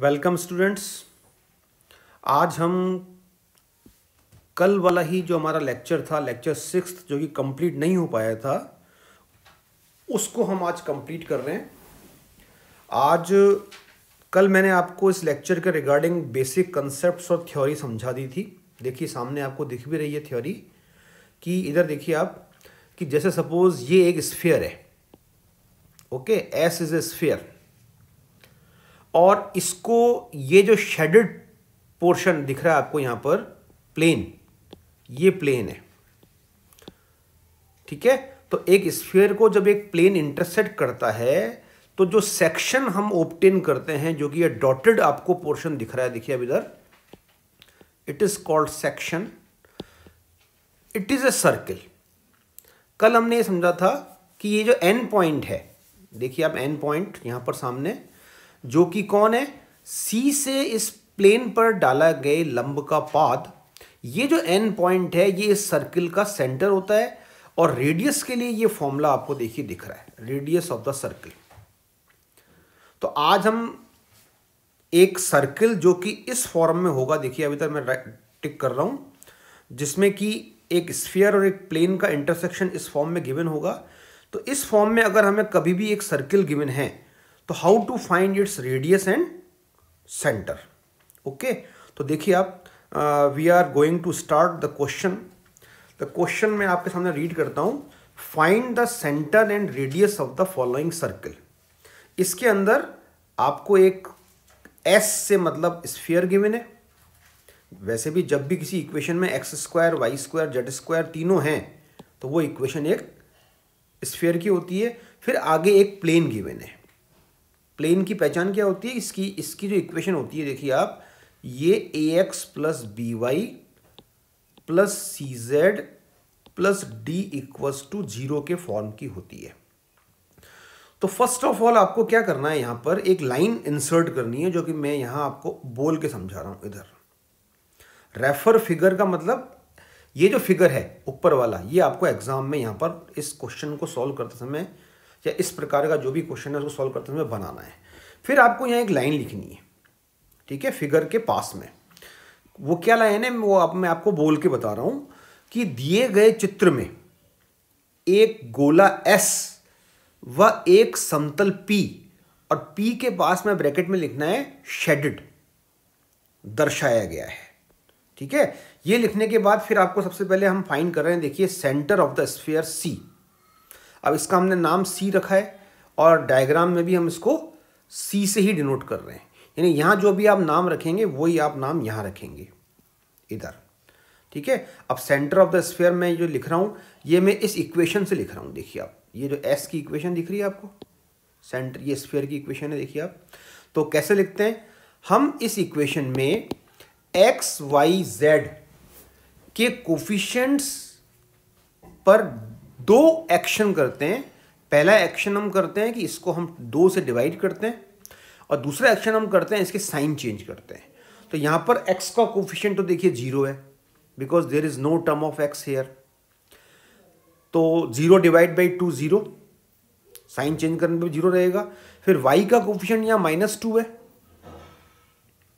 Welcome students आज हम कल वाला ही जो हमारा लेक्चर था लेक्चर सिक्स जो कि कंप्लीट नहीं हो पाया था उसको हम आज कंप्लीट कर रहे हैं आज कल मैंने आपको इस लेक्चर के रिगार्डिंग बेसिक कंसेप्ट और थ्योरी समझा दी थी देखिए सामने आपको दिख भी रही है थ्योरी कि इधर देखिए आप कि जैसे सपोज ये एक स्फेयर है okay S is a sphere और इसको ये जो शेडेड पोर्शन दिख रहा है आपको यहां पर प्लेन ये प्लेन है ठीक है तो एक स्फीयर को जब एक प्लेन इंटरसेक्ट करता है तो जो सेक्शन हम ओपटेन करते हैं जो कि ये डॉटेड आपको पोर्शन दिख रहा है देखिए अब इधर it is called section it is a circle कल हमने ये समझा था कि ये जो एन पॉइंट है देखिए आप एन पॉइंट यहां पर सामने जो कि कौन है सी से इस प्लेन पर डाला गए लंब का पाद ये जो एन पॉइंट है ये इस सर्किल का सेंटर होता है और रेडियस के लिए ये फॉर्मूला आपको देखिए दिख रहा है रेडियस ऑफ द सर्किल तो आज हम एक सर्किल जो कि इस फॉर्म में होगा देखिए अभी तक मैं टिक कर रहा हूं जिसमें कि एक स्फीयर और एक प्लेन का इंटरसेक्शन इस फॉर्म में गिवन होगा तो इस फॉर्म में अगर हमें कभी भी एक सर्किल गिवन है तो how to find its radius and centre okay तो देखिए आप we are going to start the question the question मैं आपके सामने रीड करता हूं find the centre and radius of the following circle इसके अंदर आपको एक एस से मतलब स्फीयर गिवन है वैसे भी जब भी किसी इक्वेशन में X square Y square Z square तीनों हैं तो वो इक्वेशन एक स्फीयर की होती है फिर आगे एक प्लेन गिवन है प्लेन की पहचान क्या होती है इसकी इसकी जो इक्वेशन होती है देखिए आप ये A X plus B Y plus C Z plus D equals to zero के फॉर्म की होती है तो फर्स्ट ऑफ ऑल आपको क्या करना है यहां पर एक लाइन इंसर्ट करनी है जो कि मैं यहां आपको बोल के समझा रहा हूं इधर रेफर फिगर का मतलब ये जो फिगर है ऊपर वाला ये आपको एग्जाम में यहां पर इस क्वेश्चन को सॉल्व करते समय या इस प्रकार का जो भी क्वेश्चन है उसको सॉल्व करते हुए बनाना है फिर आपको यहाँ एक लाइन लिखनी है ठीक है फिगर के पास में वो क्या लाइन है वो आप मैं आपको बोल के बता रहा हूँ कि दिए गए चित्र में एक गोला एस व एक समतल पी और पी के पास में ब्रैकेट में लिखना है शेडेड दर्शाया गया है ठीक है ये लिखने के बाद फिर आपको सबसे पहले हम फाइंड कर रहे हैं देखिए centre of the sphere C अब इसका हमने नाम सी रखा है और डायग्राम में भी हम इसको सी से ही डिनोट कर रहे हैं यानी यहाँ जो भी आप नाम रखेंगे वही आप नाम यहाँ रखेंगे इधर ठीक है अब सेंटर ऑफ द स्फेयर में जो लिख रहा हूँ ये मैं इस इक्वेशन से लिख रहा हूँ देखिए आप ये जो एस की इक्वेशन दिख रही है आपको सेंटर ये स्फेयर की इक्वेशन है देखिए आप तो कैसे लिखते हैं हम इस इक्वेशन में एक्स वाई जेड के कोफिशंट्स पर दो एक्शन करते हैं पहला एक्शन हम करते हैं कि इसको हम दो से डिवाइड करते हैं और दूसरा एक्शन हम करते हैं इसके साइन चेंज करते हैं तो यहां पर एक्स का कोफिशियंट तो देखिए जीरो है because there is no term of X here तो zero divide by two zero sign change करने पर जीरो रहेगा फिर वाई का कोफिशियंट यहाँ माइनस टू है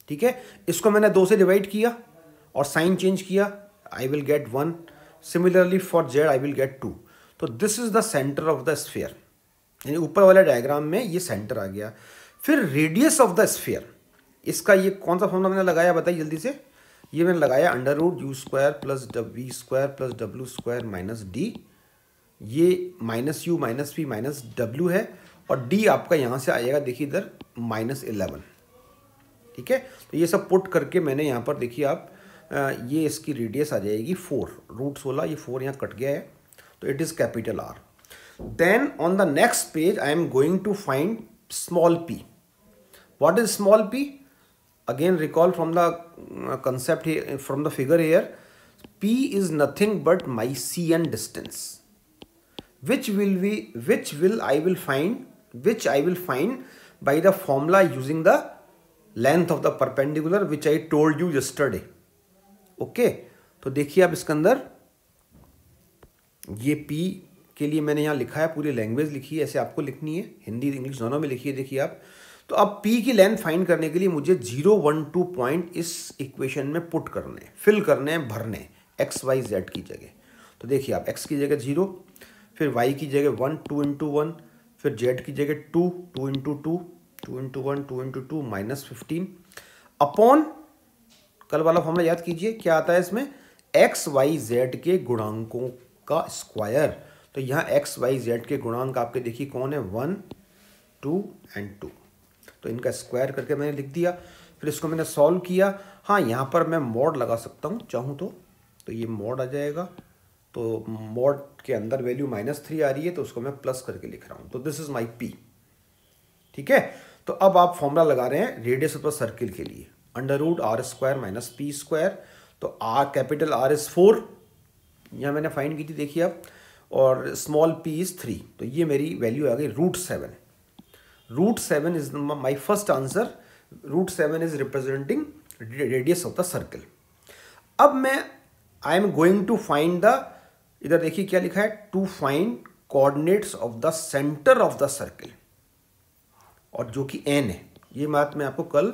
ठीक है इसको मैंने दो से डिवाइड किया और साइन चेंज किया I will get one similarly for Z I will get two तो this is the centre of the sphere यानी ऊपर वाले डायग्राम में ये सेंटर आ गया फिर रेडियस ऑफ द स्फेयर इसका ये कौन सा फॉर्मला मैंने लगाया बताइए जल्दी से ये मैंने लगाया under root U square plus V square plus W square minus D ये minus U minus V minus W है और डी आपका यहाँ से आएगा देखिए इधर माइनस इलेवन ठीक है तो ये सब पुट करके मैंने यहाँ पर देखिए आप ये इसकी रेडियस आ जाएगी फोर रूट सोलह ये फोर यहाँ कट गया है तो it is capital R then on the next page I am going to find small P what is small P again recall from the concept from the figure here P is nothing but my C and distance which will we which will I will find which I will find by the formula using the length of the perpendicular which I told you yesterday okay तो देखिए आप इसके अंदर ये P के लिए मैंने यहाँ लिखा है पूरी लैंग्वेज लिखी है ऐसे आपको लिखनी है हिंदी इंग्लिश दोनों में लिखी है देखिए आप तो अब पी की लेंथ फाइंड करने के लिए मुझे जीरो वन टू पॉइंट इस इक्वेशन में पुट करने फिल करने भरने एक्स वाई जेड की जगह तो देखिए आप एक्स की जगह जीरो फिर वाई की जगह वन टू इंटू वन फिर जेड की जगह two two into two two into one two into two minus fifteen upon कल वाला फॉर्मूला याद कीजिए क्या आता है इसमें एक्स वाई जेड के गुणांकों का स्क्वायर तो यहाँ एक्स वाई जेड के गुणांक आपके देखिए कौन है वन टू एंड टू तो इनका स्क्वायर करके मैंने लिख दिया फिर इसको मैंने सॉल्व किया हाँ यहाँ पर मैं मोड लगा सकता हूँ चाहूँ तो तो ये मोड आ जाएगा तो मोड के अंदर वैल्यू माइनस थ्री आ रही है तो उसको मैं प्लस करके लिख रहा हूँ तो दिस इज़ माई पी ठीक है तो अब आप फॉर्मूला लगा रहे हैं रेडियस ऊपर सर्किल के लिए under root R square minus P square तो R capital R is four यहाँ मैंने फाइंड की थी देखिए आप और स्मॉल पी इज़ थ्री तो ये मेरी वैल्यू आ गई root seven root seven is my first answer root seven is representing radius of the circle अब मैं I am going to find the इधर देखिए क्या लिखा है to find coordinates of the centre of the circle और जो कि एन है ये बात मैं आपको कल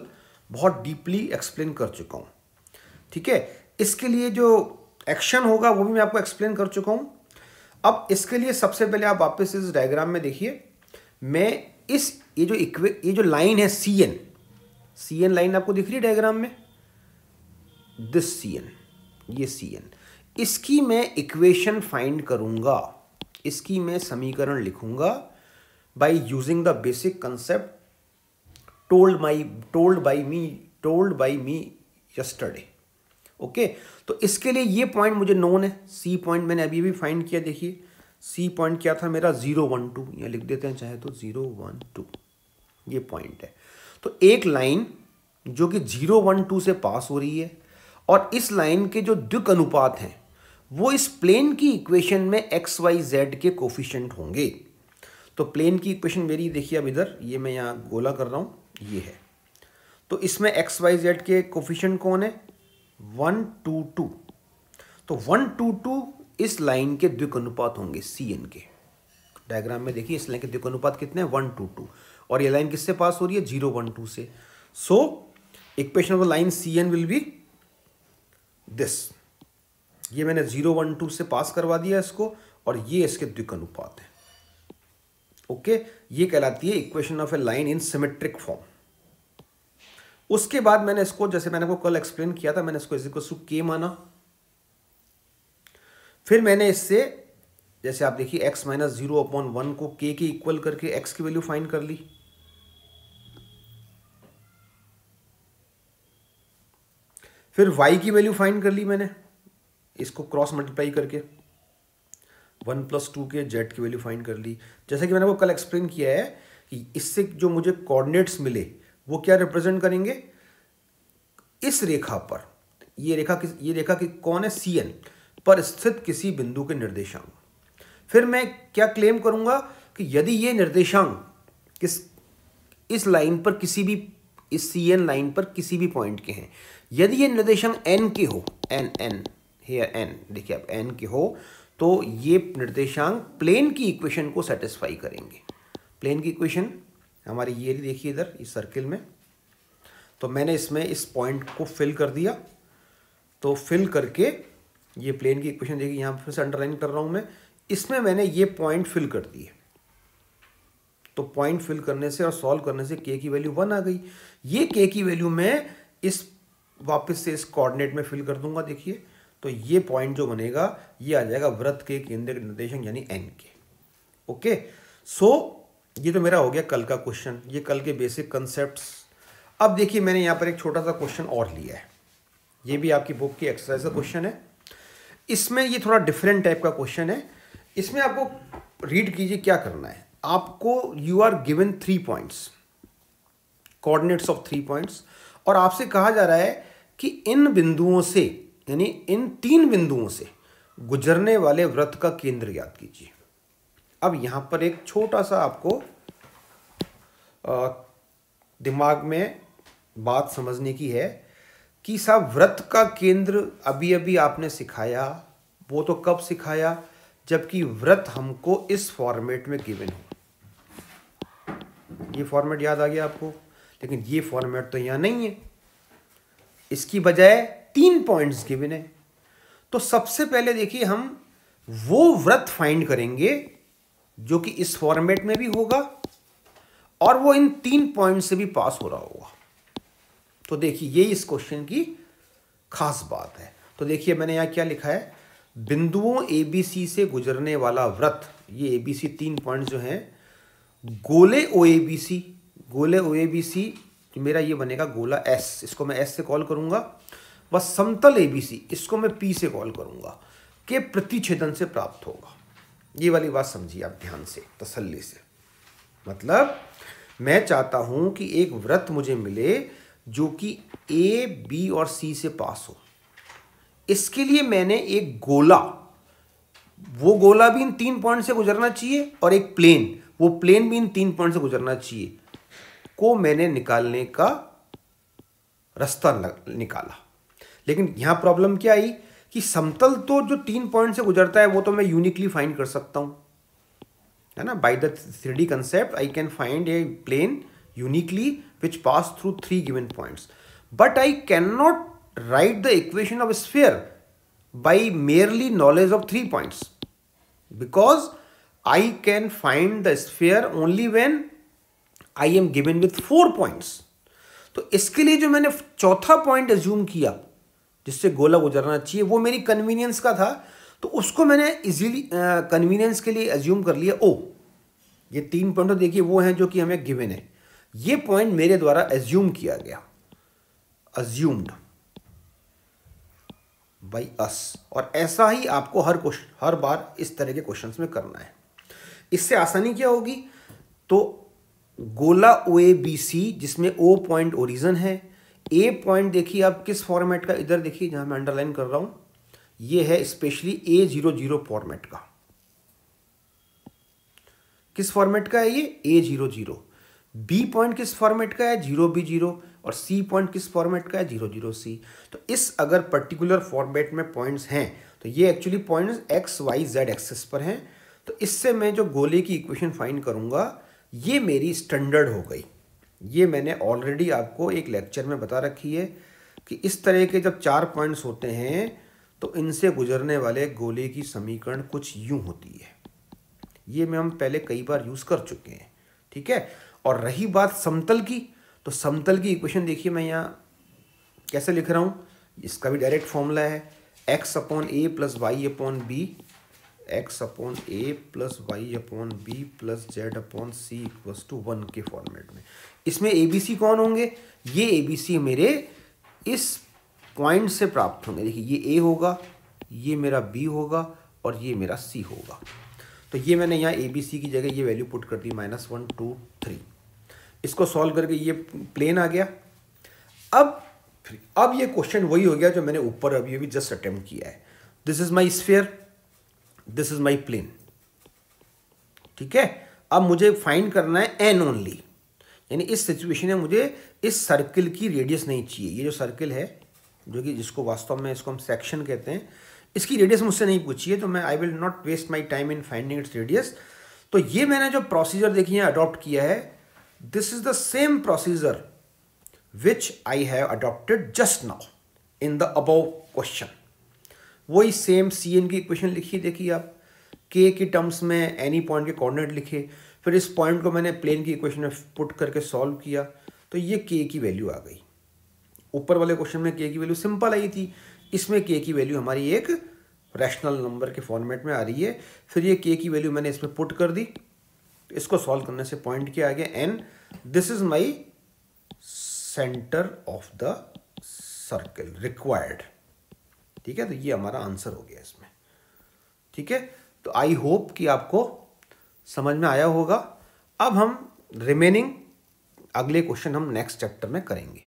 बहुत डीपली एक्सप्लेन कर चुका हूँ ठीक है इसके लिए जो एक्शन होगा वो भी मैं आपको एक्सप्लेन कर चुका हूं अब इसके लिए सबसे पहले आप वापस इस डायग्राम में देखिए मैं इस ये जो इक्वे ये जो लाइन है C N C N line आपको दिख रही है डायग्राम में दिस सी एन ये सी एन इसकी मैं इक्वेशन फाइंड करूंगा इसकी मैं समीकरण लिखूंगा by using the basic concept told my told by me told by me yesterday okay तो इसके लिए ये पॉइंट मुझे नोन है सी पॉइंट मैंने अभी भी फाइंड किया देखिए सी पॉइंट क्या था मेरा जीरो वन टू या लिख देते हैं चाहे तो जीरो वन टू ये पॉइंट है तो एक लाइन जो कि जीरो वन टू से पास हो रही है और इस लाइन के जो द्विक अनुपात हैं वो इस प्लेन की इक्वेशन में एक्स वाई जेड के कोफिशेंट होंगे तो प्लेन की इक्वेशन मेरी देखिए अब इधर ये मैं यहाँ गोला कर रहा हूँ ये है तो इसमें एक्स वाई जेड के कोफिशेंट कौन है वन टू टू तो वन टू टू इस लाइन के द्विक अनुपात होंगे सी एन के डायग्राम में देखिए इस लाइन के द्विक कितने हैं वन टू टू और ये लाइन किससे पास हो रही है जीरो वन टू से so equation of line C N will be this ये मैंने जीरो वन टू से पास करवा दिया इसको और ये इसके द्विक अनुपात है ओके okay? ये कहलाती है equation of a line in symmetric form उसके बाद मैंने इसको जैसे मैंने आपको कल एक्सप्लेन किया था मैंने इसको इजिक्वल के माना फिर मैंने इससे जैसे आप देखिए X minus zero upon one को के के इक्वल करके एक्स की वैल्यू फाइंड कर ली फिर वाई की वैल्यू फाइंड कर ली मैंने इसको क्रॉस मल्टीप्लाई करके वन प्लस टू के जेड की वैल्यू फाइंड कर ली जैसे कि मैंने आपको कल एक्सप्लेन किया है कि इससे जो मुझे कोऑर्डिनेट्स मिले वो क्या रिप्रेजेंट करेंगे इस रेखा पर ये रेखा किस ये रेखा कि कौन है सी एन पर स्थित किसी बिंदु के निर्देशांक फिर मैं क्या क्लेम करूंगा कि यदि ये निर्देशांक किस इस लाइन पर किसी भी इस सी एन लाइन पर किसी भी पॉइंट के हैं यदि ये निर्देशांक एन के हो एन एन हेयर एन देखिए आप एन के हो तो ये निर्देशांक प्लेन की इक्वेशन को सेटिस्फाई करेंगे प्लेन की इक्वेशन हमारी ये देखिए इधर इस सर्किल में तो मैंने इसमें इस पॉइंट को फिल कर दिया तो फिल करके ये प्लेन की इक्वेशन देखिए यहाँ फिर से अंडरलाइन कर रहा हूँ मैं इसमें मैंने ये पॉइंट फिल कर दिए तो पॉइंट फिल करने से और सॉल्व करने से के की वैल्यू वन आ गई ये के की वैल्यू मैं इस वापस से इस कोऑर्डिनेट में फिल कर दूंगा देखिए तो ये पॉइंट जो बनेगा ये आ जाएगा व्रत के केंद्र निर्देशन यानी एन के ओके सो ये तो मेरा हो गया कल का क्वेश्चन ये कल के बेसिक कंसेप्ट्स अब देखिए मैंने यहाँ पर एक छोटा सा क्वेश्चन और लिया है ये भी आपकी बुक की एक्सरसाइज का क्वेश्चन है इसमें ये थोड़ा डिफरेंट टाइप का क्वेश्चन है इसमें आपको रीड कीजिए क्या करना है आपको you are given three points coordinates of three points और आपसे कहा जा रहा है कि इन बिंदुओं से यानी इन तीन बिंदुओं से गुजरने वाले व्रत का केंद्र याद कीजिए अब यहाँ पर एक छोटा सा आपको दिमाग में बात समझने की है कि साहब व्रत का केंद्र अभी अभी आपने सिखाया वो तो कब सिखाया जबकि व्रत हमको इस फॉर्मेट में गिवन हो ये फॉर्मेट याद आ गया आपको लेकिन ये फॉर्मेट तो यहाँ नहीं है इसकी बजाय तीन पॉइंट्स गिवन है तो सबसे पहले देखिए हम वो व्रत फाइंड करेंगे जो कि इस फॉर्मेट में भी होगा और वो इन तीन पॉइंट से भी पास हो रहा होगा तो देखिए ये इस क्वेश्चन की खास बात है तो देखिए मैंने यहाँ क्या लिखा है बिंदुओं ए बी सी से गुजरने वाला व्रत ये ए बी सी तीन पॉइंट जो हैं गोले ओ ए बी सी गोले ओ ए बी सी मेरा ये बनेगा गोला एस इसको मैं एस से कॉल करूँगा व समतल ए बी सी इसको मैं पी से कॉल करूँगा के प्रतिच्छेदन से प्राप्त होगा ये वाली बात समझिए आप ध्यान से तसल्ली से मतलब मैं चाहता हूं कि एक व्रत मुझे मिले जो कि ए बी और सी से पास हो इसके लिए मैंने एक गोला वो गोला भी इन तीन पॉइंट से गुजरना चाहिए और एक प्लेन वो प्लेन भी इन तीन पॉइंट से गुजरना चाहिए को मैंने निकालने का रास्ता निकाला लेकिन यहां प्रॉब्लम क्या आई कि समतल तो जो तीन पॉइंट से गुजरता है वो तो मैं यूनिकली फाइंड कर सकता हूँ है ना by the three D concept I can find a plane uniquely which pass through three given points but I can not write the equation of sphere by merely knowledge of three points because I can find the sphere only when I am given with four points तो इसके लिए जो मैंने चौथा point assume किया जिससे गोला गुजरना चाहिए वो मेरी कन्वीनियंस का था तो उसको मैंने इजीली कन्वीनियंस के लिए एज्यूम कर लिया ओ ये तीन पॉइंट तो देखिए वो हैं जो कि हमें गिवन है ये पॉइंट मेरे द्वारा एज्यूम किया गया एज्यूम्ड बाई अस और ऐसा ही आपको हर क्वेश्चन हर बार इस तरह के क्वेश्चन में करना है इससे आसानी क्या होगी तो गोला ओ ए बी सी जिसमें ओ पॉइंट ओरिजन है ए पॉइंट देखिए आप किस फॉर्मेट का इधर देखिए जहां मैं अंडरलाइन कर रहा हूं ये है specially A zero zero format का किस फॉर्मेट का है ये A zero zero B point किस फॉर्मेट का है जीरो बी जीरो और सी पॉइंट किस फॉर्मेट का है जीरो जीरो सी तो इस अगर पर्टिकुलर फॉर्मेट में पॉइंट्स हैं तो ये actually points X Y Z axes पर हैं तो इससे मैं जो गोले की इक्वेशन फाइंड करूंगा ये मेरी स्टैंडर्ड हो गई ये मैंने ऑलरेडी आपको एक लेक्चर में बता रखी है कि इस तरह के जब चार पॉइंट्स होते हैं तो इनसे गुजरने वाले गोले की समीकरण कुछ यूं होती है ये में हम पहले कई बार यूज़ कर चुके हैं ठीक है और रही बात समतल की तो समतल की इक्वेशन देखिए मैं यहाँ कैसे लिख रहा हूँ इसका भी डायरेक्ट फॉर्मूला है X upon A plus Y upon B X upon A plus Y upon B plus Z upon C equals to one के फॉर्मेट में इसमें ए बी सी कौन होंगे ये ए बी सी मेरे इस पॉइंट से प्राप्त होंगे देखिए ये ए होगा ये मेरा बी होगा और ये मेरा सी होगा तो ये मैंने यहाँ ए बी सी की जगह ये वैल्यू पुट कर दी माइनस वन टू थ्री इसको सॉल्व करके ये प्लेन आ गया अब अब ये क्वेश्चन वही हो गया जो मैंने ऊपर अभी अभी जस्ट अटेम्प्ट किया है this is my sphere this is my plane ठीक है अब मुझे फाइंड करना है एन ओनली यानी इस सिचुएशन में मुझे इस सर्किल की रेडियस नहीं चाहिए ये जो सर्किल है जो कि जिसको वास्तव में इसको हम सेक्शन कहते हैं इसकी रेडियस मुझसे नहीं पूछी है तो मैं I will not waste my time in finding its radius तो ये मैंने जो प्रोसीजर देखिए अडॉप्ट किया है this is the same procedure which I have adopted just now in the above question वही सेम सी एन की इक्वेशन लिखी देखिए आप के की टर्म्स में एनी पॉइंट के कोऑर्डिनेट लिखे फिर इस पॉइंट को मैंने प्लेन की इक्वेशन में पुट करके सॉल्व किया तो ये के की वैल्यू आ गई ऊपर वाले क्वेश्चन में के की वैल्यू सिंपल आई थी इसमें के की वैल्यू हमारी एक रैशनल नंबर के फॉर्मेट में आ रही है फिर ये के की वैल्यू मैंने इसमें पुट कर दी इसको सॉल्व करने से पॉइंट क्या आ गया N this is my centre of the circle required ठीक है तो ये हमारा आंसर हो गया इसमें ठीक है तो आई होप कि आपको समझ में आया होगा अब हम रिमेनिंग अगले क्वेश्चन हम नेक्स्ट चैप्टर में करेंगे